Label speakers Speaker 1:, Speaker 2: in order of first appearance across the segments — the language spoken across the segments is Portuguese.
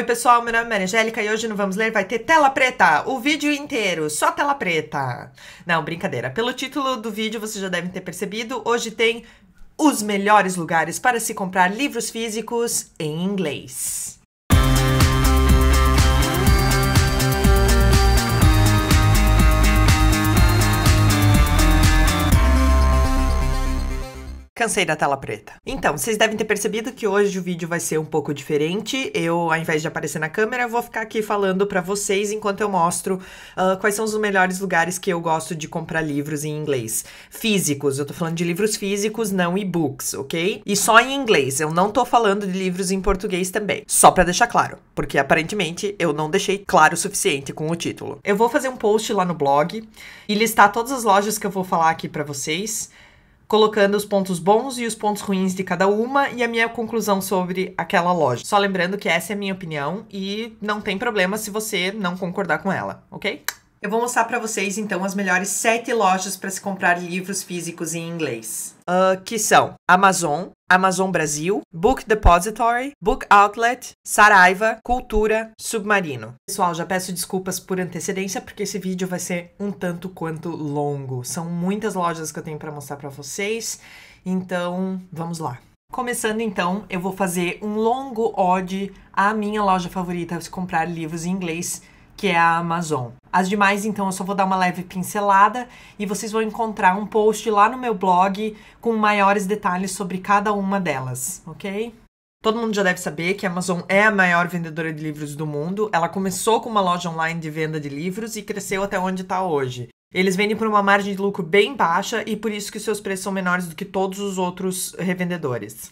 Speaker 1: Oi, pessoal, meu nome é Angélica e hoje no Vamos Ler vai ter tela preta, o vídeo inteiro, só tela preta. Não, brincadeira. Pelo título do vídeo vocês já devem ter percebido, hoje tem os melhores lugares para se comprar livros físicos em inglês. Cansei da tela preta. Então, vocês devem ter percebido que hoje o vídeo vai ser um pouco diferente. Eu, ao invés de aparecer na câmera, vou ficar aqui falando para vocês enquanto eu mostro uh, quais são os melhores lugares que eu gosto de comprar livros em inglês. Físicos, eu tô falando de livros físicos, não e-books, ok? E só em inglês, eu não tô falando de livros em português também. Só para deixar claro, porque aparentemente eu não deixei claro o suficiente com o título. Eu vou fazer um post lá no blog e listar todas as lojas que eu vou falar aqui para vocês colocando os pontos bons e os pontos ruins de cada uma e a minha conclusão sobre aquela loja. Só lembrando que essa é a minha opinião e não tem problema se você não concordar com ela, ok? Eu vou mostrar para vocês então as melhores sete lojas para se comprar livros físicos em inglês. Uh, que são Amazon, Amazon Brasil, Book Depository, Book Outlet, Saraiva, Cultura, Submarino. Pessoal, já peço desculpas por antecedência porque esse vídeo vai ser um tanto quanto longo. São muitas lojas que eu tenho para mostrar para vocês, então vamos lá. Começando então, eu vou fazer um longo ode à minha loja favorita para se comprar livros em inglês que é a Amazon. As demais, então, eu só vou dar uma leve pincelada e vocês vão encontrar um post lá no meu blog com maiores detalhes sobre cada uma delas, ok? Todo mundo já deve saber que a Amazon é a maior vendedora de livros do mundo. Ela começou com uma loja online de venda de livros e cresceu até onde está hoje. Eles vendem por uma margem de lucro bem baixa e por isso que seus preços são menores do que todos os outros revendedores.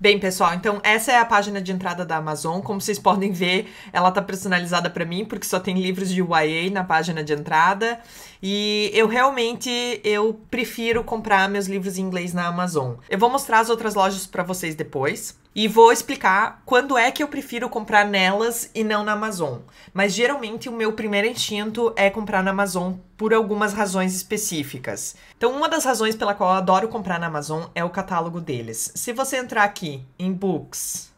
Speaker 1: Bem, pessoal, então essa é a página de entrada da Amazon. Como vocês podem ver, ela tá personalizada para mim, porque só tem livros de YA na página de entrada. E eu realmente, eu prefiro comprar meus livros em inglês na Amazon. Eu vou mostrar as outras lojas para vocês depois. E vou explicar quando é que eu prefiro comprar nelas e não na Amazon. Mas geralmente o meu primeiro instinto é comprar na Amazon por algumas razões específicas. Então, uma das razões pela qual eu adoro comprar na Amazon é o catálogo deles. Se você entrar aqui em Books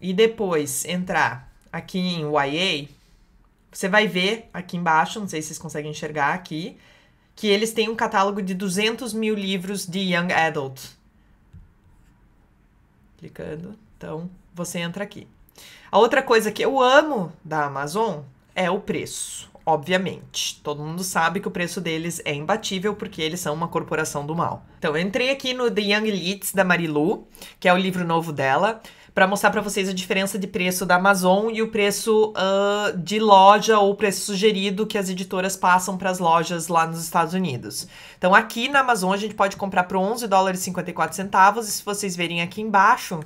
Speaker 1: e depois entrar aqui em YA, você vai ver aqui embaixo, não sei se vocês conseguem enxergar aqui, que eles têm um catálogo de 200 mil livros de Young Adult clicando. Então, você entra aqui. A outra coisa que eu amo da Amazon é o preço, obviamente. Todo mundo sabe que o preço deles é imbatível porque eles são uma corporação do mal. Então, eu entrei aqui no The Young Elites da Marilu, que é o livro novo dela para mostrar para vocês a diferença de preço da Amazon e o preço uh, de loja ou preço sugerido que as editoras passam para as lojas lá nos Estados Unidos. Então aqui na Amazon a gente pode comprar por 11 dólares e 54 centavos e se vocês verem aqui embaixo,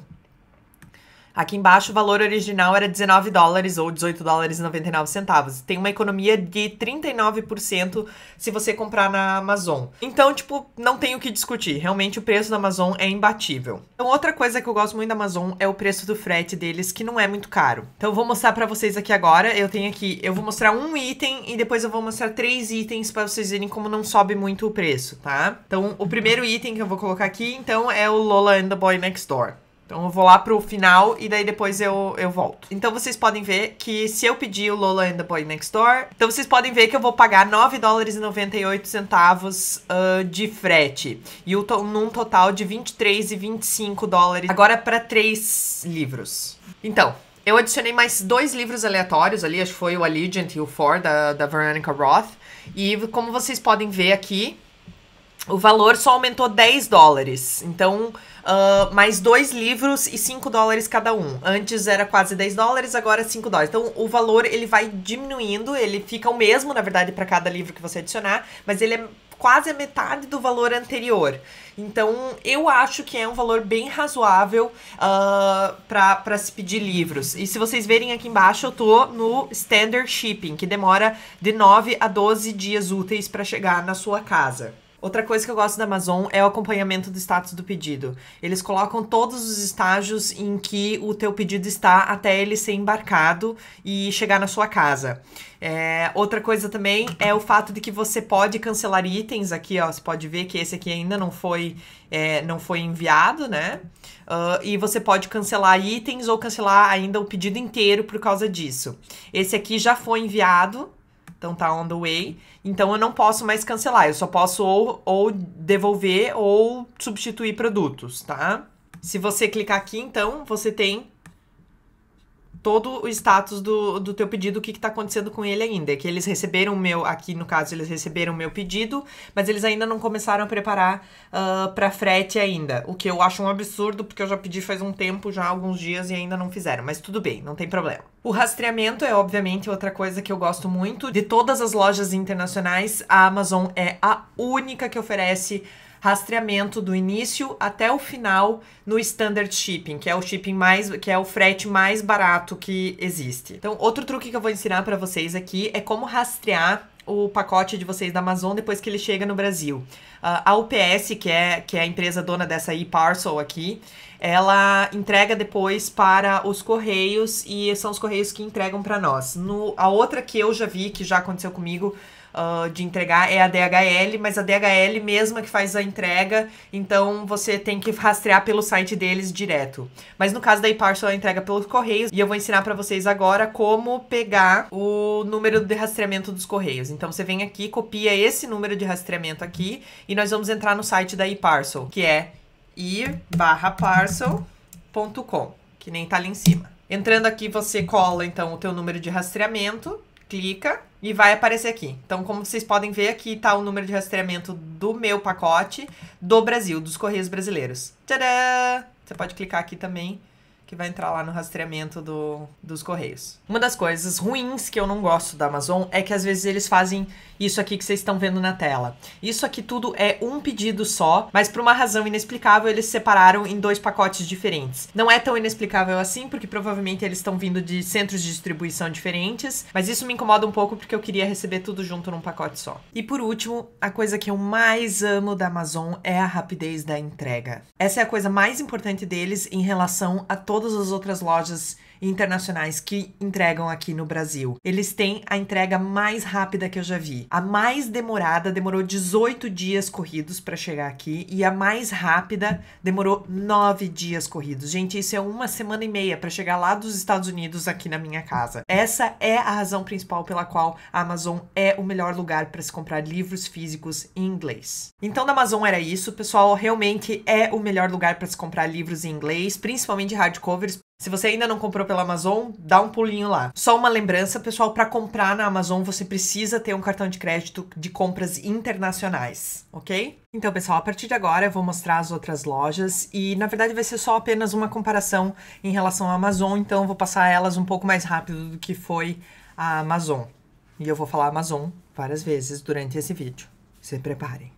Speaker 1: Aqui embaixo o valor original era 19 dólares ou 18 dólares e 99 centavos. Tem uma economia de 39% se você comprar na Amazon. Então, tipo, não tem o que discutir. Realmente o preço da Amazon é imbatível. Então, outra coisa que eu gosto muito da Amazon é o preço do frete deles, que não é muito caro. Então, eu vou mostrar para vocês aqui agora. Eu tenho aqui, eu vou mostrar um item e depois eu vou mostrar três itens para vocês verem como não sobe muito o preço, tá? Então, o primeiro item que eu vou colocar aqui, então, é o Lola and the Boy Next Door. Então eu vou lá pro final e daí depois eu, eu volto. Então vocês podem ver que se eu pedir o Lola and the Boy Next Door, então vocês podem ver que eu vou pagar 9 dólares e 98 centavos uh, de frete. E eu tô num total de 23 e 25 dólares. Agora para três livros. Então, eu adicionei mais dois livros aleatórios ali, acho que foi o Allegiant e o Four da, da Veronica Roth. E como vocês podem ver aqui, o valor só aumentou 10 dólares. Então, uh, mais dois livros e 5 dólares cada um. Antes era quase 10 dólares, agora 5 dólares. Então, o valor ele vai diminuindo, ele fica o mesmo, na verdade, para cada livro que você adicionar, mas ele é quase a metade do valor anterior. Então, eu acho que é um valor bem razoável uh, ah, para se pedir livros. E se vocês verem aqui embaixo, eu tô no standard shipping, que demora de 9 a 12 dias úteis para chegar na sua casa. Outra coisa que eu gosto da Amazon é o acompanhamento do status do pedido. Eles colocam todos os estágios em que o teu pedido está até ele ser embarcado e chegar na sua casa. É, outra coisa também é o fato de que você pode cancelar itens aqui, ó. Você pode ver que esse aqui ainda não foi, é, não foi enviado, né? Uh, e você pode cancelar itens ou cancelar ainda o pedido inteiro por causa disso. Esse aqui já foi enviado, então tá on the way. Então eu não posso mais cancelar. Eu só posso ou, ou devolver ou substituir produtos, tá? Se você clicar aqui, então, você tem todo o status do, do teu pedido, o que está acontecendo com ele ainda. É que eles receberam o meu, aqui no caso, eles receberam o meu pedido, mas eles ainda não começaram a preparar uh, ah, para frete ainda. O que eu acho um absurdo, porque eu já pedi faz um tempo, já alguns dias, e ainda não fizeram. Mas tudo bem, não tem problema. O rastreamento é, obviamente, outra coisa que eu gosto muito. De todas as lojas internacionais, a Amazon é a única que oferece rastreamento do início até o final no standard shipping, que é o shipping mais, que é o frete mais barato que existe. Então, outro truque que eu vou ensinar para vocês aqui é como rastrear o pacote de vocês da Amazon depois que ele chega no Brasil. Ah, a UPS, que é, que é a empresa dona dessa e-parcel aqui, ela entrega depois para os correios e são os correios que entregam para nós. No, a outra que eu já vi, que já aconteceu comigo, uh, de entregar é a DHL, mas a DHL mesma que faz a entrega, então você tem que rastrear pelo site deles direto. Mas no caso da eParcel, a entrega pelos correios, e eu vou ensinar para vocês agora como pegar o número de rastreamento dos correios. Então você vem aqui, copia esse número de rastreamento aqui, e nós vamos entrar no site da eParcel, que é i/parcel.com, que nem tá ali em cima. Entrando aqui, você cola então o teu número de rastreamento clica e vai aparecer aqui. Então, como vocês podem ver, aqui está o número de rastreamento do meu pacote do Brasil, dos Correios Brasileiros. Tcharam! Você pode clicar aqui também que vai entrar lá no rastreamento do, dos correios. Uma das coisas ruins que eu não gosto da Amazon é que às vezes eles fazem isso aqui que vocês estão vendo na tela. Isso aqui tudo é um pedido só, mas por uma razão inexplicável eles separaram em dois pacotes diferentes. Não é tão inexplicável assim, porque provavelmente eles estão vindo de centros de distribuição diferentes, mas isso me incomoda um pouco porque eu queria receber tudo junto num pacote só. E por último, a coisa que eu mais amo da Amazon é a rapidez da entrega. Essa é a coisa mais importante deles em relação a todo todas as outras lojas internacionais que entregam aqui no Brasil. Eles têm a entrega mais rápida que eu já vi. A mais demorada demorou 18 dias corridos para chegar aqui e a mais rápida demorou 9 dias corridos. Gente, isso é uma semana e meia para chegar lá dos Estados Unidos aqui na minha casa. Essa é a razão principal pela qual a Amazon é o melhor lugar para se comprar livros físicos em inglês. Então, da Amazon era isso, pessoal. Realmente é o melhor lugar para se comprar livros em inglês, principalmente hardcovers, se você ainda não comprou pela Amazon, dá um pulinho lá. Só uma lembrança, pessoal, para comprar na Amazon você precisa ter um cartão de crédito de compras internacionais, ok? Então, pessoal, a partir de agora eu vou mostrar as outras lojas e na verdade vai ser só apenas uma comparação em relação à Amazon, então eu vou passar elas um pouco mais rápido do que foi a Amazon. E eu vou falar Amazon várias vezes durante esse vídeo. Se preparem.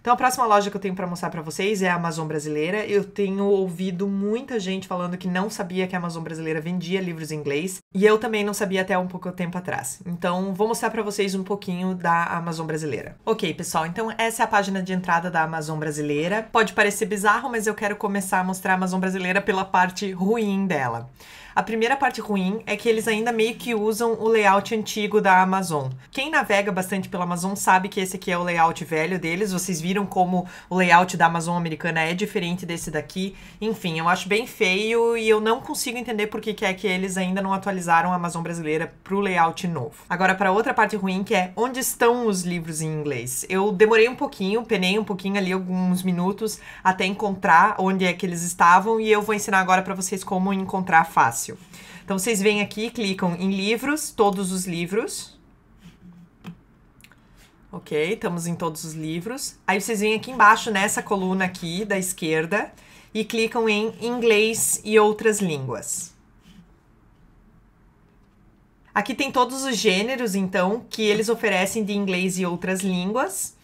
Speaker 1: Então a próxima loja que eu tenho para mostrar para vocês é a Amazon brasileira. Eu tenho ouvido muita gente falando que não sabia que a Amazon brasileira vendia livros em inglês, e eu também não sabia até um pouco tempo atrás. Então vou mostrar para vocês um pouquinho da Amazon brasileira. OK, pessoal, então essa é a página de entrada da Amazon brasileira. Pode parecer bizarro, mas eu quero começar a mostrar a Amazon brasileira pela parte ruim dela. A primeira parte ruim é que eles ainda meio que usam o layout antigo da Amazon. Quem navega bastante pela Amazon sabe que esse aqui é o layout velho deles. Vocês viram como o layout da Amazon americana é diferente desse daqui. Enfim, eu acho bem feio e eu não consigo entender por que, é que eles ainda não atualizaram a Amazon brasileira pro layout novo. Agora, para outra parte ruim, que é onde estão os livros em inglês? Eu demorei um pouquinho, penei um pouquinho ali, alguns minutos, até encontrar onde é que eles estavam e eu vou ensinar agora para vocês como encontrar fácil. Então vocês vêm aqui, clicam em livros, todos os livros. Ok, estamos em todos os livros. Aí vocês vêm aqui embaixo nessa coluna aqui da esquerda e clicam em inglês e outras línguas. Aqui tem todos os gêneros, então, que eles oferecem de inglês e outras línguas.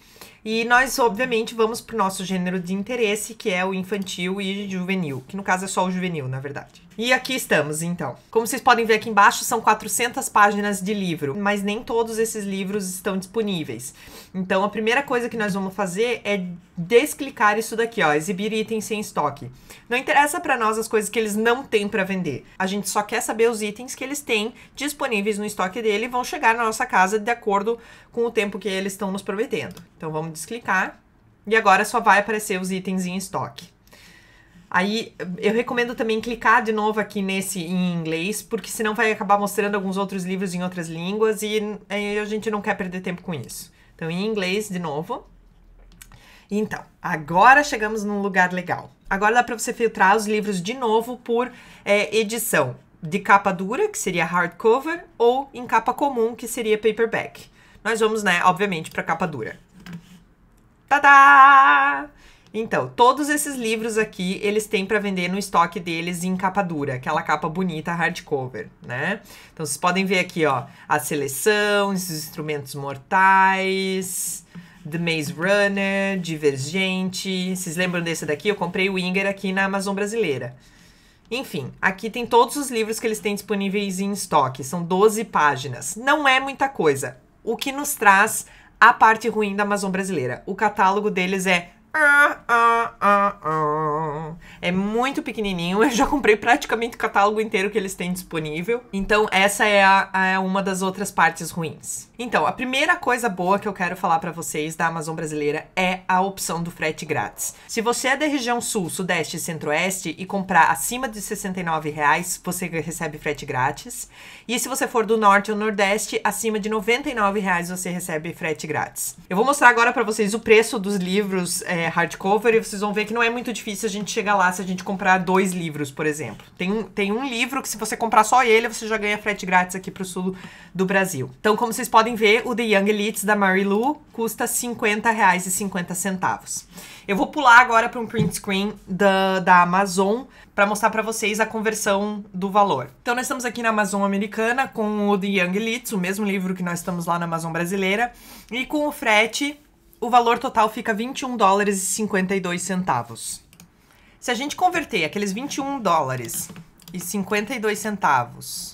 Speaker 1: E nós, obviamente, vamos para o nosso gênero de interesse, que é o infantil e juvenil, que no caso é só o juvenil, na verdade. E aqui estamos, então. Como vocês podem ver aqui embaixo, são 400 páginas de livro, mas nem todos esses livros estão disponíveis. Então, a primeira coisa que nós vamos fazer é desclicar isso daqui, ó, exibir itens sem estoque. Não interessa para nós as coisas que eles não têm para vender. A gente só quer saber os itens que eles têm disponíveis no estoque dele e vão chegar na nossa casa de acordo com o tempo que eles estão nos prometendo. Então, vamos desclicar. E agora só vai aparecer os itens em estoque. Aí eu recomendo também clicar de novo aqui nesse em inglês, porque senão vai acabar mostrando alguns outros livros em outras línguas e, aí a gente não quer perder tempo com isso. Então, em inglês de novo. Então, agora chegamos num lugar legal. Agora dá para você filtrar os livros de novo por é, edição de capa dura, que seria hardcover, ou em capa comum, que seria paperback. Nós vamos, né, obviamente, para capa dura. Tadá! Então, todos esses livros aqui, eles têm para vender no estoque deles em capa dura, aquela capa bonita hardcover, né? Então, vocês podem ver aqui, ó, a seleção, os instrumentos mortais, The Maze Runner, Divergente. Vocês lembram desse daqui? Eu comprei o Inger aqui na Amazon Brasileira. Enfim, aqui tem todos os livros que eles têm disponíveis em estoque. São 12 páginas. Não é muita coisa. O que nos traz a parte ruim da Amazon brasileira. O catálogo deles é é muito pequenininho, eu já comprei praticamente o catálogo inteiro que eles têm disponível. Então essa é, a, é uma das outras partes ruins. Então, a primeira coisa boa que eu quero falar para vocês da Amazon brasileira é a opção do frete grátis. Se você é da região Sul, Sudeste e Centro-Oeste e comprar acima de R$ 69, reais, você recebe frete grátis. E se você for do Norte ou Nordeste, acima de R$ 99, reais, você recebe frete grátis. Eu vou mostrar agora para vocês o preço dos livros é, hardcover e vocês vão ver que não é muito difícil a gente chegar lá se a gente comprar dois livros, por exemplo. Tem um, tem um livro que se você comprar só ele, você já ganha frete grátis aqui pro Sul do Brasil. Então, como vocês podem podem ver, o The Young Elites da Mary Lou custa R$ 50,50. Eu vou pular agora para um print screen da, da Amazon para mostrar para vocês a conversão do valor. Então nós estamos aqui na Amazon americana com o The Young Elites, o mesmo livro que nós estamos lá na Amazon brasileira, e com o frete o valor total fica R$ 21,52. Se a gente converter aqueles R$ 21,52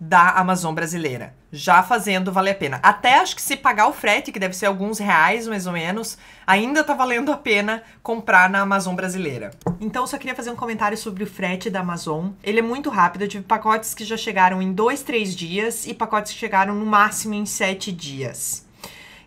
Speaker 1: da Amazon brasileira. Já fazendo, vale a pena. Até acho que se pagar o frete, que deve ser alguns reais mais ou menos, ainda tá valendo a pena comprar na Amazon brasileira. Então, só queria fazer um comentário sobre o frete da Amazon. Ele é muito rápido. Eu tive pacotes que já chegaram em dois, três dias e pacotes que chegaram no máximo em sete dias.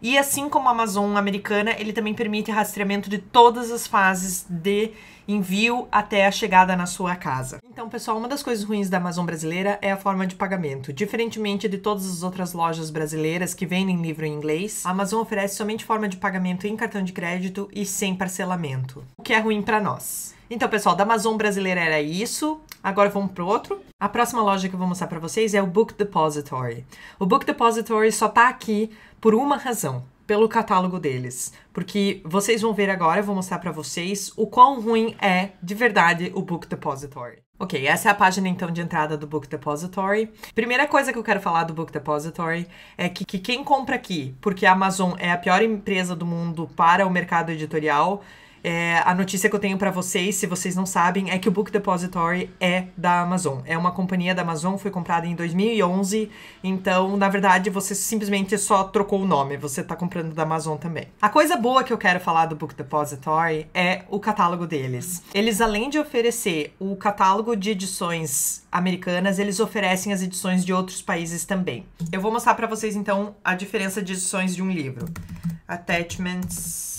Speaker 1: E assim como a Amazon americana, ele também permite rastreamento de todas as fases de envio até a chegada na sua casa. Então, pessoal, uma das coisas ruins da Amazon brasileira é a forma de pagamento. Diferentemente de todas as outras lojas brasileiras que vendem livro em inglês, a Amazon oferece somente forma de pagamento em cartão de crédito e sem parcelamento, o que é ruim para nós. Então, pessoal, da Amazon brasileira era isso. Agora vamos para outro. A próxima loja que eu vou mostrar para vocês é o Book Depository. O Book Depository só tá aqui por uma razão pelo catálogo deles, porque vocês vão ver agora, eu vou mostrar para vocês o quão ruim é de verdade o Book Depository. Ok, essa é a página então de entrada do Book Depository. Primeira coisa que eu quero falar do Book Depository é que, que quem compra aqui, porque a Amazon é a pior empresa do mundo para o mercado editorial, é, a notícia que eu tenho para vocês, se vocês não sabem, é que o Book Depository é da Amazon. É uma companhia da Amazon, foi comprada em 2011. Então, na verdade, você simplesmente só trocou o nome. Você tá comprando da Amazon também. A coisa boa que eu quero falar do Book Depository é o catálogo deles. Eles, além de oferecer o catálogo de edições americanas, eles oferecem as edições de outros países também. Eu vou mostrar para vocês, então, a diferença de edições de um livro. Attachments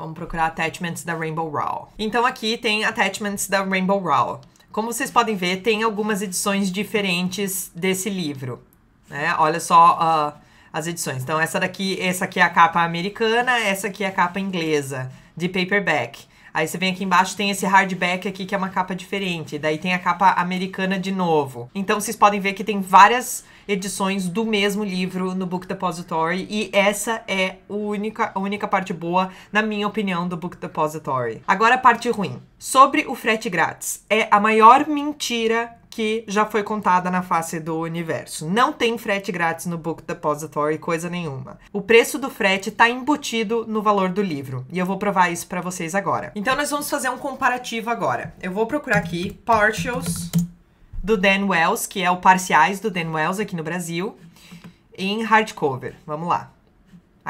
Speaker 1: Vamos procurar attachments da Rainbow Raw. Então aqui tem attachments da Rainbow Raw. Como vocês podem ver, tem algumas edições diferentes desse livro. Né? Olha só uh, as edições. Então essa daqui, essa aqui é a capa americana, essa aqui é a capa inglesa de paperback. Aí você vem aqui embaixo, tem esse hardback aqui, que é uma capa diferente. Daí tem a capa americana de novo. Então vocês podem ver que tem várias edições do mesmo livro no Book Depository. E essa é a única, a única parte boa, na minha opinião, do Book Depository. Agora a parte ruim. Sobre o frete grátis. É a maior mentira que já foi contada na face do universo. Não tem frete grátis no Book Depository, coisa nenhuma. O preço do frete está embutido no valor do livro, e eu vou provar isso para vocês agora. Então nós vamos fazer um comparativo agora. Eu vou procurar aqui partials do Dan Wells, que é o parciais do Dan Wells aqui no Brasil, em hardcover. Vamos lá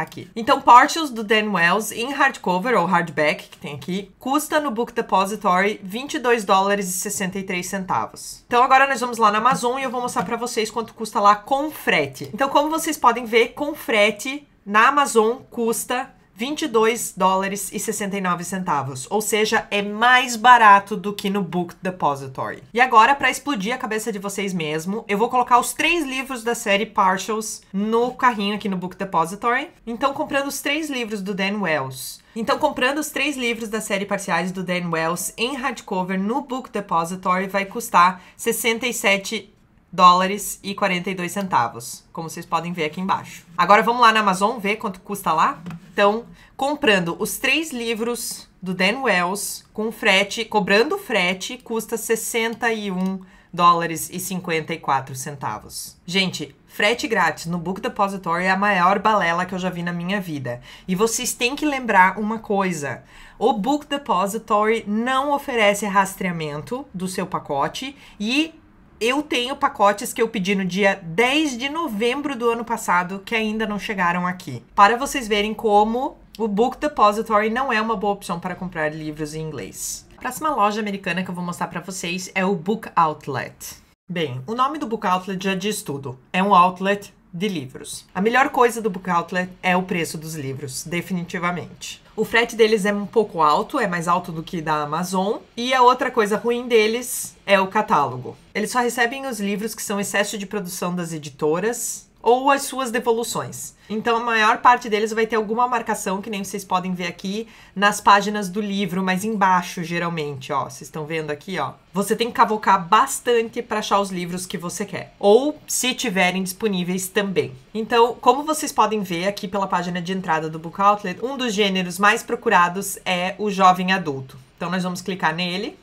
Speaker 1: aqui. Então, Portions do Dan Wells em hardcover ou hardback, que tem aqui, custa no Book Depository 22 dólares e 63 centavos. Então, agora nós vamos lá na Amazon e eu vou mostrar para vocês quanto custa lá com frete. Então, como vocês podem ver, com frete na Amazon custa 22 dólares e 69 centavos, ou seja, é mais barato do que no Book Depository. E agora, para explodir a cabeça de vocês mesmo, eu vou colocar os três livros da série Partials no carrinho aqui no Book Depository. Então, comprando os três livros do Dan Wells, então, comprando os três livros da série Parciais do Dan Wells em hardcover no Book Depository vai custar 67 dólares e 42 centavos, como vocês podem ver aqui embaixo. Agora vamos lá na Amazon ver quanto custa lá. Então, comprando os três livros do Dan Wells com frete, cobrando frete, custa 61 dólares e 54 centavos. Gente, frete grátis no Book Depository é a maior balela que eu já vi na minha vida. E vocês têm que lembrar uma coisa. O Book Depository não oferece rastreamento do seu pacote e eu tenho pacotes que eu pedi no dia 10 de novembro do ano passado que ainda não chegaram aqui. Para vocês verem como o Book Depository não é uma boa opção para comprar livros em inglês. A próxima loja americana que eu vou mostrar para vocês é o Book Outlet. Bem, o nome do Book Outlet já diz tudo. É um outlet de livros. A melhor coisa do Book Outlet é o preço dos livros, definitivamente. O frete deles é um pouco alto, é mais alto do que da Amazon, e a outra coisa ruim deles é o catálogo. Eles só recebem os livros que são excesso de produção das editoras ou as suas devoluções. Então a maior parte deles vai ter alguma marcação que nem vocês podem ver aqui nas páginas do livro, mas embaixo geralmente, ó, vocês estão vendo aqui, ó. Você tem que cavocar bastante para achar os livros que você quer, ou se tiverem disponíveis também. Então, como vocês podem ver aqui pela página de entrada do Book Outlet, um dos gêneros mais procurados é o jovem adulto. Então nós vamos clicar nele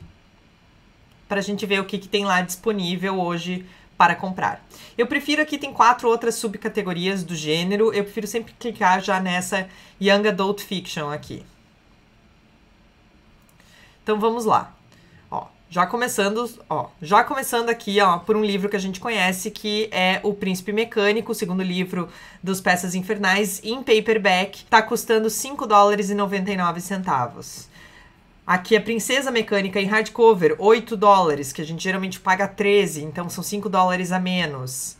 Speaker 1: para a gente ver o que, que tem lá disponível hoje para comprar. Eu prefiro aqui tem quatro outras subcategorias do gênero. Eu prefiro sempre clicar já nessa Young Adult Fiction aqui. Então vamos lá. Ó, já começando, ó, já começando aqui, ó, por um livro que a gente conhece que é O Príncipe Mecânico, o segundo livro dos Peças Infernais em paperback, tá custando 5 dólares e 99 centavos. Aqui é Princesa Mecânica em hardcover, 8 dólares, que a gente geralmente paga 13, então são 5 dólares a menos.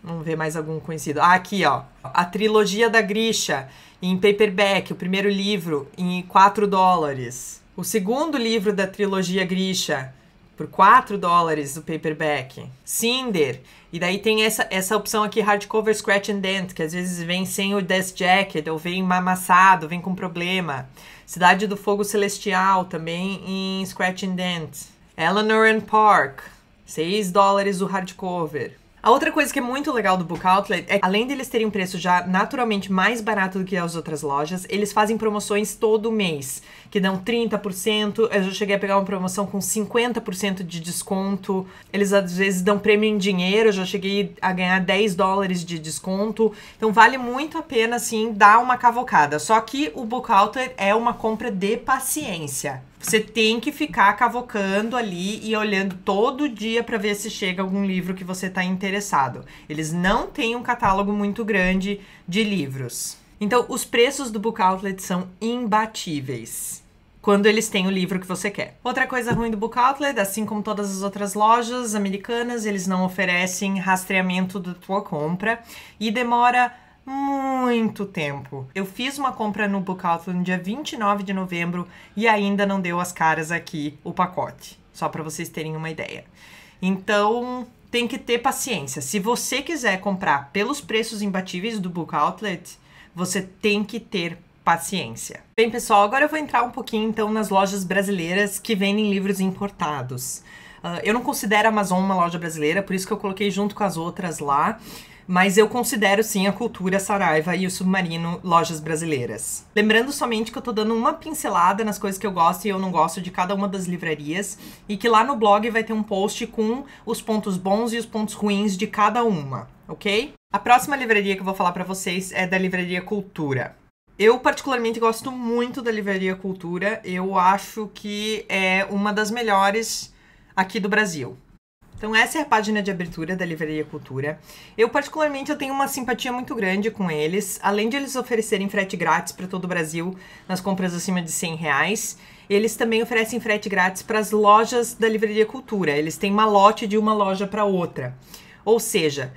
Speaker 1: Vamos ver mais algum conhecido. Ah, aqui, ó. A trilogia da Grisha, em paperback, o primeiro livro, em 4 dólares. O segundo livro da trilogia Grisha, por 4 dólares o paperback. Cinder. E daí tem essa, essa opção aqui, hardcover scratch and dent, que às vezes vem sem o dust jacket, ou vem amassado, vem com problema. Cidade do Fogo Celestial, também em Scratch and Dent. Eleanor and Park, 6 dólares o hardcover. A outra coisa que é muito legal do Book Outlet é que, além deles terem um preço já naturalmente mais barato do que as outras lojas, eles fazem promoções todo mês que dão 30%. Eu já cheguei a pegar uma promoção com 50% de desconto. Eles às vezes dão prêmio em dinheiro, eu já cheguei a ganhar 10 dólares de desconto. Então vale muito a pena, assim, dar uma cavocada. Só que o Bookalter é uma compra de paciência. Você tem que ficar cavocando ali e olhando todo dia para ver se chega algum livro que você está interessado. Eles não têm um catálogo muito grande de livros. Então, os preços do Book Outlet são imbatíveis quando eles têm o livro que você quer. Outra coisa ruim do Book Outlet, assim como todas as outras lojas americanas, eles não oferecem rastreamento da tua compra e demora muito tempo. Eu fiz uma compra no Book Outlet no dia 29 de novembro e ainda não deu as caras aqui o pacote, só para vocês terem uma ideia. Então, tem que ter paciência. Se você quiser comprar pelos preços imbatíveis do Book Outlet, você tem que ter paciência. Bem, pessoal, agora eu vou entrar um pouquinho então nas lojas brasileiras que vendem livros importados. Uh, eu não considero a Amazon uma loja brasileira, por isso que eu coloquei junto com as outras lá mas eu considero sim a cultura Saraiva e o Submarino lojas brasileiras. Lembrando somente que eu tô dando uma pincelada nas coisas que eu gosto e eu não gosto de cada uma das livrarias e que lá no blog vai ter um post com os pontos bons e os pontos ruins de cada uma, ok? A próxima livraria que eu vou falar para vocês é da Livraria Cultura. Eu particularmente gosto muito da Livraria Cultura. Eu acho que é uma das melhores aqui do Brasil. Então essa é a página de abertura da Livraria Cultura. Eu particularmente eu tenho uma simpatia muito grande com eles. Além de eles oferecerem frete grátis para todo o Brasil nas compras acima de 100 reais, eles também oferecem frete grátis para as lojas da Livraria Cultura. Eles têm malote de uma loja para outra. Ou seja,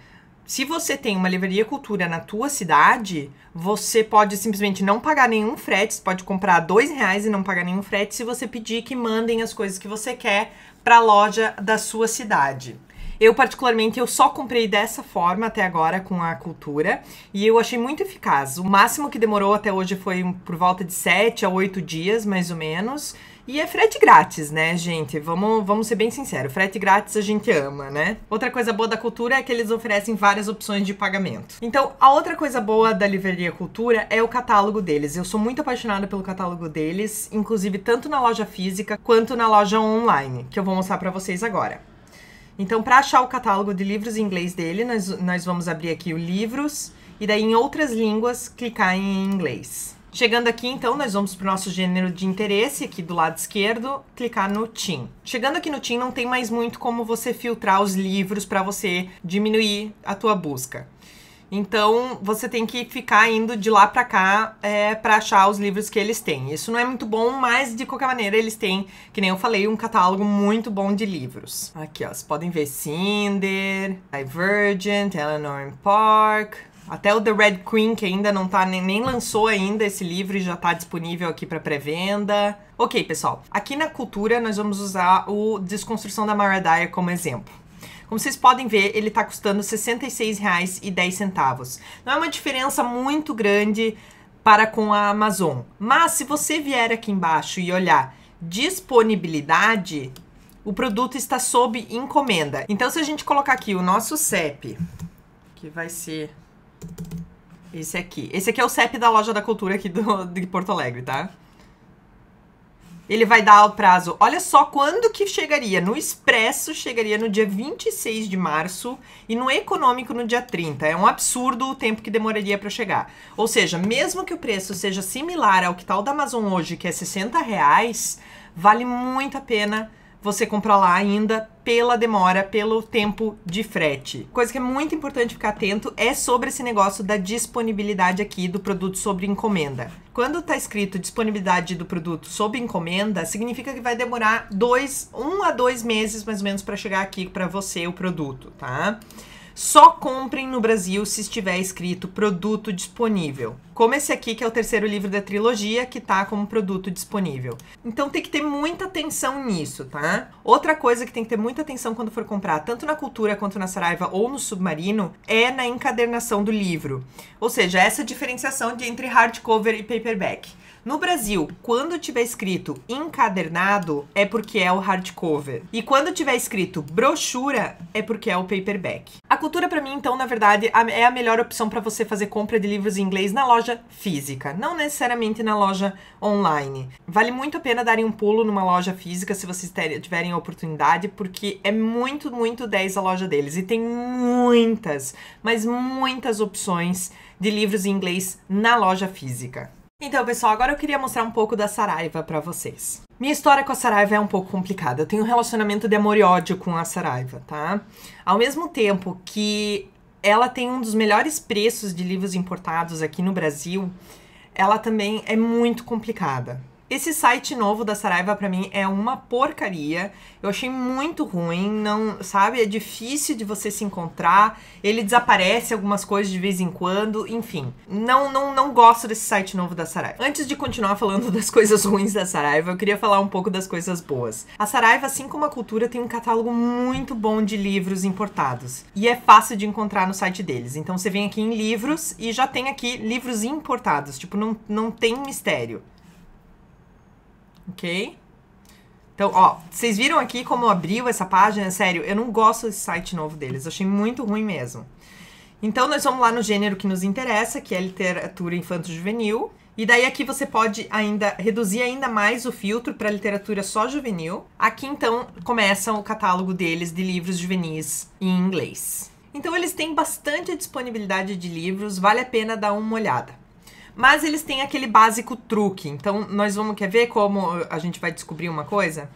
Speaker 1: se você tem uma livraria cultura na tua cidade, você pode simplesmente não pagar nenhum frete, você pode comprar dois reais e não pagar nenhum frete se você pedir que mandem as coisas que você quer para a loja da sua cidade. Eu, particularmente, eu só comprei dessa forma até agora com a cultura e eu achei muito eficaz. O máximo que demorou até hoje foi por volta de 7 a 8 dias, mais ou menos. E é frete grátis, né, gente? Vamos, vamos ser bem sinceros. Frete grátis a gente ama, né? Outra coisa boa da Cultura é que eles oferecem várias opções de pagamento. Então, a outra coisa boa da Livraria Cultura é o catálogo deles. Eu sou muito apaixonada pelo catálogo deles, inclusive tanto na loja física quanto na loja online, que eu vou mostrar para vocês agora. Então, para achar o catálogo de livros em inglês dele, nós, nós vamos abrir aqui o livros e daí em outras línguas clicar em inglês. Chegando aqui, então, nós vamos para o nosso gênero de interesse, aqui do lado esquerdo, clicar no TIM. Chegando aqui no TIM, não tem mais muito como você filtrar os livros para você diminuir a tua busca. Então você tem que ficar indo de lá para cá é, para achar os livros que eles têm. Isso não é muito bom, mas de qualquer maneira eles têm, que nem eu falei, um catálogo muito bom de livros. Aqui, ó, vocês podem ver Cinder, Divergent, Eleanor Park, até o The Red Queen, que ainda não tá, nem, nem lançou ainda esse livro e já tá disponível aqui para pré-venda. Ok, pessoal, aqui na cultura nós vamos usar o Desconstrução da Mara Dyer como exemplo. Como vocês podem ver, ele está custando R$ 66,10. Não é uma diferença muito grande para com a Amazon. Mas se você vier aqui embaixo e olhar disponibilidade, o produto está sob encomenda. Então se a gente colocar aqui o nosso CEP, que vai ser esse aqui. Esse aqui é o CEP da Loja da Cultura aqui do, de Porto Alegre, tá? ele vai dar o prazo. Olha só quando que chegaria. No Expresso chegaria no dia 26 de março e no Econômico no dia 30. É um absurdo o tempo que demoraria para chegar. Ou seja, mesmo que o preço seja similar ao que tal tá da Amazon hoje, que é 60 reais, vale muito a pena você comprar lá ainda pela demora, pelo tempo de frete. Coisa que é muito importante ficar atento é sobre esse negócio da disponibilidade aqui do produto sobre encomenda. Quando tá escrito disponibilidade do produto sob encomenda, significa que vai demorar dois, um a dois meses mais ou menos para chegar aqui para você o produto, tá? Só comprem no Brasil se estiver escrito produto disponível. Como esse aqui, que é o terceiro livro da trilogia, que tá como produto disponível. Então tem que ter muita atenção nisso, tá? Outra coisa que tem que ter muita atenção quando for comprar, tanto na cultura quanto na Saraiva ou no Submarino, é na encadernação do livro. Ou seja, essa diferenciação de entre hardcover e paperback. No Brasil, quando tiver escrito encadernado, é porque é o hardcover. E quando tiver escrito brochura, é porque é o paperback. A cultura para mim, então, na verdade, é a melhor opção para você fazer compra de livros em inglês na loja física, não necessariamente na loja online. Vale muito a pena darem um pulo numa loja física se vocês tiverem a oportunidade, porque é muito, muito 10 a loja deles e tem muitas, mas muitas opções de livros em inglês na loja física. Então, pessoal, agora eu queria mostrar um pouco da Saraiva para vocês. Minha história com a Saraiva é um pouco complicada. Eu tenho um relacionamento de amor e ódio com a Saraiva, tá? Ao mesmo tempo que ela tem um dos melhores preços de livros importados aqui no Brasil, ela também é muito complicada, esse site novo da Saraiva para mim é uma porcaria. Eu achei muito ruim, não, sabe, é difícil de você se encontrar. Ele desaparece algumas coisas de vez em quando, enfim. Não não não gosto desse site novo da Saraiva. Antes de continuar falando das coisas ruins da Saraiva, eu queria falar um pouco das coisas boas. A Saraiva, assim como a Cultura, tem um catálogo muito bom de livros importados e é fácil de encontrar no site deles. Então você vem aqui em livros e já tem aqui livros importados, tipo não não tem mistério ok? Então, ó, vocês viram aqui como abriu essa página? Sério, eu não gosto desse site novo deles, achei muito ruim mesmo. Então, nós vamos lá no gênero que nos interessa, que é literatura infanto-juvenil. E daí aqui você pode ainda reduzir ainda mais o filtro para literatura só juvenil. Aqui, então, começa o catálogo deles de livros juvenis em inglês. Então, eles têm bastante disponibilidade de livros, vale a pena dar uma olhada. Mas eles têm aquele básico truque. Então, nós vamos. Quer ver como a gente vai descobrir uma coisa?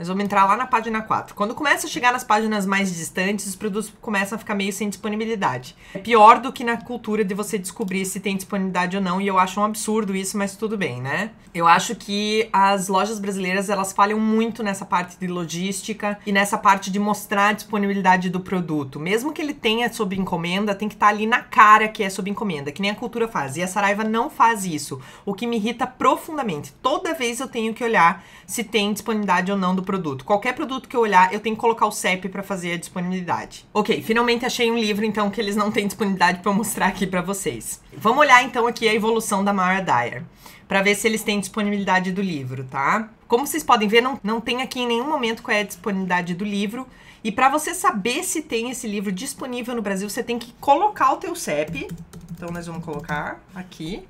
Speaker 1: Mas vamos entrar lá na página 4. Quando começa a chegar nas páginas mais distantes, os produtos começam a ficar meio sem disponibilidade. É pior do que na cultura de você descobrir se tem disponibilidade ou não, e eu acho um absurdo isso, mas tudo bem, né? Eu acho que as lojas brasileiras, elas falham muito nessa parte de logística e nessa parte de mostrar a disponibilidade do produto. Mesmo que ele tenha sob encomenda, tem que estar tá ali na cara que é sob encomenda, que nem a cultura faz. E a Saraiva não faz isso, o que me irrita profundamente. Toda vez eu tenho que olhar se tem disponibilidade ou não do produto produto. Qualquer produto que eu olhar, eu tenho que colocar o CEP para fazer a disponibilidade. Ok, finalmente achei um livro, então, que eles não têm disponibilidade para mostrar aqui para vocês. Vamos olhar, então, aqui a evolução da Mara Dyer, para ver se eles têm disponibilidade do livro, tá? Como vocês podem ver, não, não tem aqui em nenhum momento qual é a disponibilidade do livro. E para você saber se tem esse livro disponível no Brasil, você tem que colocar o teu CEP. Então, nós vamos colocar aqui.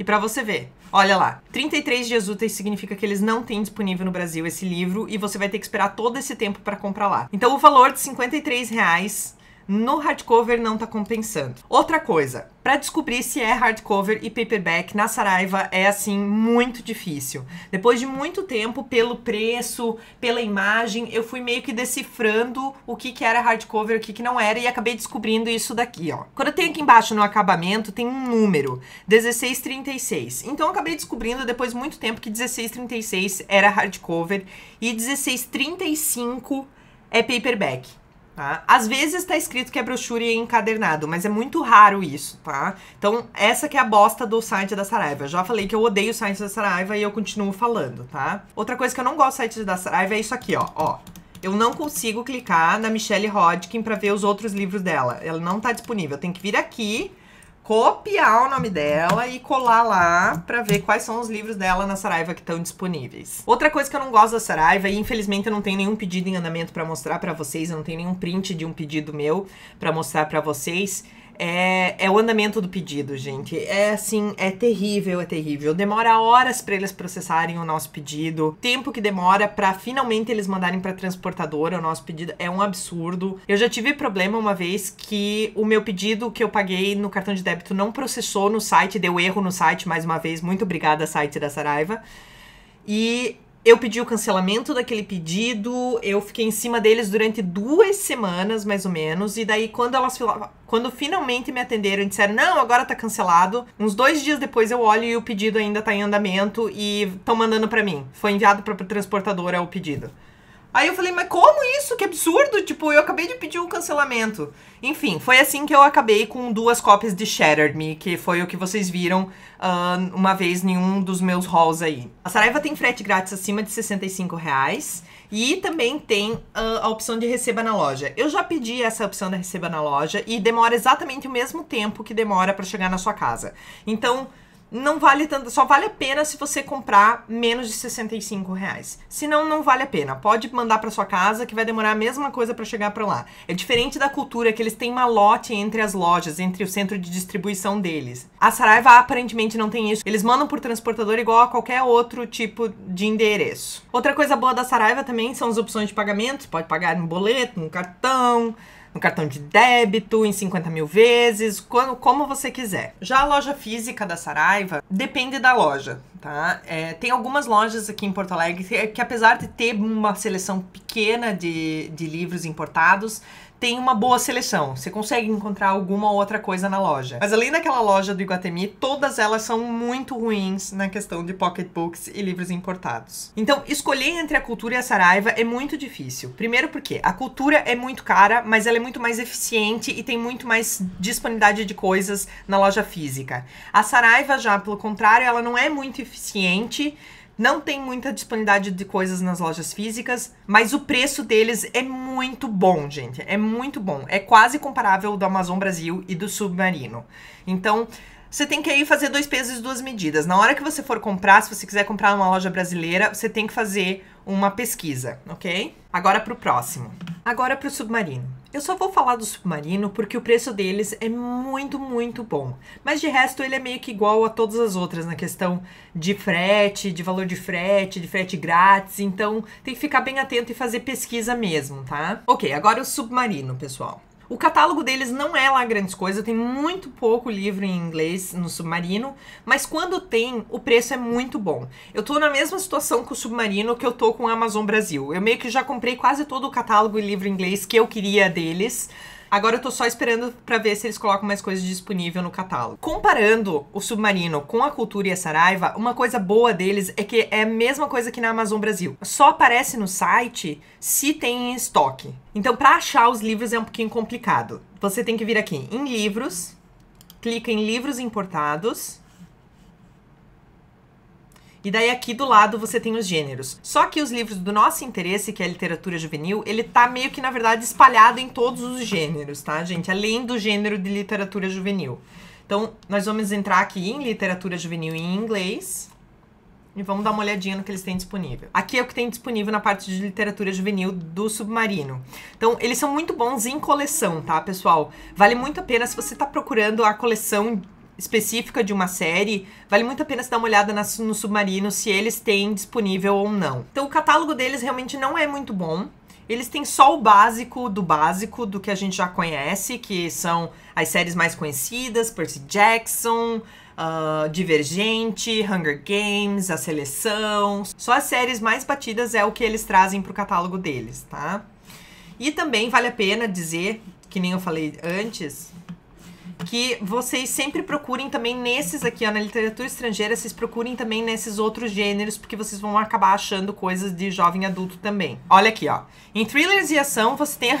Speaker 1: E para você ver, olha lá, 33 dias úteis significa que eles não têm disponível no Brasil esse livro e você vai ter que esperar todo esse tempo para comprar lá. Então o valor de R$ 53 reais no hardcover não tá compensando. Outra coisa, para descobrir se é hardcover e paperback na Saraiva é assim muito difícil. Depois de muito tempo, pelo preço, pela imagem, eu fui meio que decifrando o que que era hardcover, o que que não era e acabei descobrindo isso daqui, ó. Quando eu tenho aqui embaixo no acabamento, tem um número, 1636. Então eu acabei descobrindo depois de muito tempo que 1636 era hardcover e 1635 é paperback tá? Às vezes tá escrito que é brochura e é encadernado, mas é muito raro isso, tá? Então, essa que é a bosta do site da Saraiva. Eu já falei que eu odeio o site da Saraiva e eu continuo falando, tá? Outra coisa que eu não gosto do site da Saraiva é isso aqui, ó, ó. Eu não consigo clicar na Michelle Hodgkin para ver os outros livros dela. Ela não tá disponível. Eu tenho que vir aqui copiar o nome dela e colar lá para ver quais são os livros dela na Saraiva que estão disponíveis. Outra coisa que eu não gosto da Saraiva, e infelizmente eu não tenho nenhum pedido em andamento para mostrar para vocês, eu não tenho nenhum print de um pedido meu para mostrar para vocês, é, é, o andamento do pedido, gente. É assim, é terrível, é terrível. Demora horas para eles processarem o nosso pedido. Tempo que demora para finalmente eles mandarem para transportadora o nosso pedido é um absurdo. Eu já tive problema uma vez que o meu pedido que eu paguei no cartão de débito não processou no site, deu erro no site mais uma vez. Muito obrigada, site da Saraiva. E eu pedi o cancelamento daquele pedido, eu fiquei em cima deles durante duas semanas, mais ou menos, e daí quando elas quando finalmente me atenderam e disseram, não, agora tá cancelado, uns dois dias depois eu olho e o pedido ainda tá em andamento e estão mandando para mim. Foi enviado pra transportadora o pedido. Aí eu falei, mas como isso? Que absurdo! Tipo, eu acabei de pedir o um cancelamento. Enfim, foi assim que eu acabei com duas cópias de Shattered Me, que foi o que vocês viram uh, uma vez em um dos meus hauls aí. A Saraiva tem frete grátis acima de 65 reais e também tem uh, a opção de receba na loja. Eu já pedi essa opção da receba na loja e demora exatamente o mesmo tempo que demora para chegar na sua casa. Então, não vale tanto, só vale a pena se você comprar menos de 65 reais. Senão, não vale a pena. Pode mandar para sua casa que vai demorar a mesma coisa para chegar para lá. É diferente da cultura que eles têm lote entre as lojas, entre o centro de distribuição deles. A Saraiva aparentemente não tem isso. Eles mandam por transportador igual a qualquer outro tipo de endereço. Outra coisa boa da Saraiva também são as opções de pagamento. pode pagar em boleto, no cartão no cartão de débito, em 50 mil vezes, quando, como você quiser. Já a loja física da Saraiva depende da loja, tá? É, tem algumas lojas aqui em Porto Alegre que, é, que, apesar de ter uma seleção pequena de, de livros importados, tem uma boa seleção. Você consegue encontrar alguma outra coisa na loja. Mas além daquela loja do Iguatemi, todas elas são muito ruins na questão de pocketbooks e livros importados. Então, escolher entre a cultura e a Saraiva é muito difícil. Primeiro porque a cultura é muito cara, mas ela é muito mais eficiente e tem muito mais disponibilidade de coisas na loja física. A Saraiva já, pelo contrário, ela não é muito eficiente, não tem muita disponibilidade de coisas nas lojas físicas, mas o preço deles é muito bom, gente. É muito bom. É quase comparável ao do Amazon Brasil e do Submarino. Então, você tem que aí fazer dois pesos e duas medidas. Na hora que você for comprar, se você quiser comprar numa loja brasileira, você tem que fazer uma pesquisa, ok? Agora pro próximo. Agora pro submarino. Eu só vou falar do Submarino porque o preço deles é muito, muito bom. Mas de resto ele é meio que igual a todas as outras na questão de frete, de valor de frete, de frete grátis, então tem que ficar bem atento e fazer pesquisa mesmo, tá? Ok, agora o Submarino, pessoal. O catálogo deles não é lá grandes coisas, tem muito pouco livro em inglês no Submarino, mas quando tem, o preço é muito bom. Eu tô na mesma situação com o Submarino que eu tô com o Amazon Brasil. Eu meio que já comprei quase todo o catálogo e livro em inglês que eu queria deles. Agora eu tô só esperando para ver se eles colocam mais coisas disponível no catálogo. Comparando o Submarino com a Cultura e a Saraiva, uma coisa boa deles é que é a mesma coisa que na Amazon Brasil. Só aparece no site se tem em estoque. Então, para achar os livros é um pouquinho complicado. Você tem que vir aqui em livros, clica em livros importados, e daí aqui do lado você tem os gêneros. Só que os livros do nosso interesse, que é a literatura juvenil, ele tá meio que, na verdade, espalhado em todos os gêneros, tá, gente? Além do gênero de literatura juvenil. Então, nós vamos entrar aqui em literatura juvenil em inglês. E vamos dar uma olhadinha no que eles têm disponível. Aqui é o que tem disponível na parte de literatura juvenil do Submarino. Então, eles são muito bons em coleção, tá, pessoal? Vale muito a pena se você tá procurando a coleção específica de uma série, vale muito a pena se dar uma olhada na, no Submarino se eles têm disponível ou não. Então o catálogo deles realmente não é muito bom. Eles têm só o básico do básico do que a gente já conhece, que são as séries mais conhecidas, Percy Jackson, uh, Divergente, Hunger Games, A Seleção. Só as séries mais batidas é o que eles trazem pro catálogo deles, tá? E também vale a pena dizer, que nem eu falei antes, que vocês sempre procurem também nesses aqui, ó, na literatura estrangeira, vocês procurem também nesses outros gêneros, porque vocês vão acabar achando coisas de jovem adulto também. Olha aqui, ó. Em thrillers e ação, você tem a,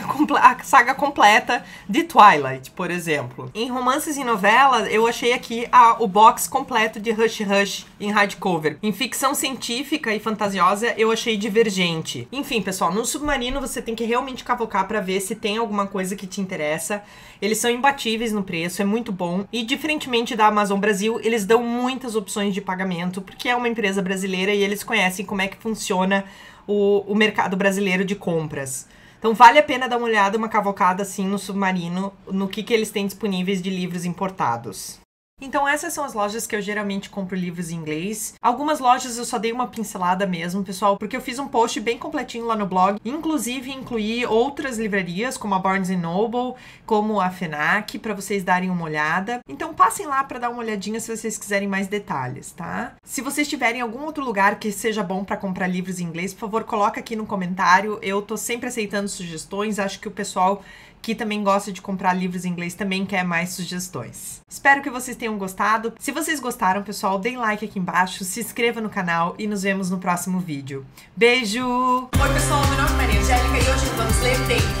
Speaker 1: a saga completa de Twilight, por exemplo. Em romances e novelas, eu achei aqui a, o box completo de Hush Hush em hardcover. Em ficção científica e fantasiosa, eu achei divergente. Enfim, pessoal, no Submarino você tem que realmente cavocar para ver se tem alguma coisa que te interessa. Eles são imbatíveis no preço isso é muito bom. E diferentemente da Amazon Brasil, eles dão muitas opções de pagamento, porque é uma empresa brasileira e eles conhecem como é que funciona o, o mercado brasileiro de compras. Então vale a pena dar uma olhada, uma cavocada assim no submarino, no que, que eles têm disponíveis de livros importados. Então essas são as lojas que eu geralmente compro livros em inglês. Algumas lojas eu só dei uma pincelada mesmo, pessoal, porque eu fiz um post bem completinho lá no blog, inclusive incluí outras livrarias como a Barnes Noble, como a Fenac, para vocês darem uma olhada. Então passem lá para dar uma olhadinha se vocês quiserem mais detalhes, tá? Se vocês tiverem algum outro lugar que seja bom para comprar livros em inglês, por favor, coloca aqui no comentário. Eu tô sempre aceitando sugestões, acho que o pessoal que também gosta de comprar livros em inglês, também quer é mais sugestões. Espero que vocês tenham gostado. Se vocês gostaram, pessoal, deem like aqui embaixo, se inscreva no canal e nos vemos no próximo vídeo. Beijo! Oi, pessoal, meu nome é Maria Angélica e hoje vamos ler tem 5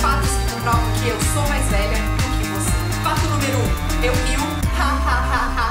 Speaker 1: fatos que comprovam que eu sou mais velha do que você. Fato número 1, um, eu rio, ha, ha, ha, ha.